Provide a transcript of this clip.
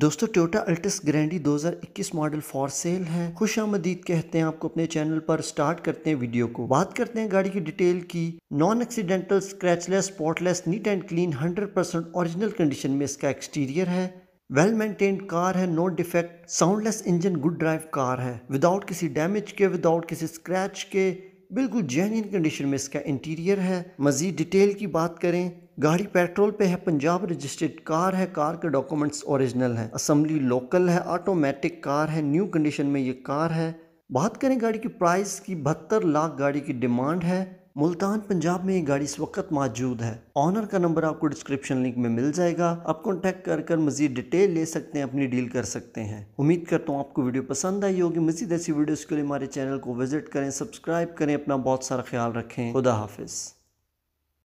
दोस्तों Toyota Altis Grande 2021 model for sale है खुश आमदीद कहते हैं आपको अपने चैनल पर स्टार्ट करते हैं वीडियो को बात करते हैं गाड़ी की डिटेल की non accidental scratchless spotless neat and clean 100 percent original condition में इसका एक्सटीरियर है वेल मेंटेन्ड कार है no defect soundless engine good drive car है विदाउट किसी डैमेज के विदाउट किसी स्क्रैच के बिल्कुल जेन्यन कंडीशन में इसका इंटीरियर है मजीद डिटेल की बात करें गाड़ी पेट्रोल पे है पंजाब रजिस्टर्ड कार है कार के डॉक्यूमेंट्स ओरिजिनल हैं असम्बली लोकल है ऑटोमेटिक कार है न्यू कंडीशन में ये कार है बात करें गाड़ी की प्राइस की बहत्तर लाख गाड़ी की डिमांड है मुल्तान पंजाब में ये गाड़ी इस वक्त मौजूद है ऑनर का नंबर आपको डिस्क्रिप्शन लिंक में मिल जाएगा आप कॉन्टैक्ट कर कर मजीद डिटेल ले सकते हैं अपनी डील कर सकते हैं उम्मीद करता हूँ आपको वीडियो पसंद आई होगी मजीद ऐसी वीडियोस के लिए हमारे चैनल को विजिट करें सब्सक्राइब करें अपना बहुत सारा ख्याल रखें खुदा हाफिज़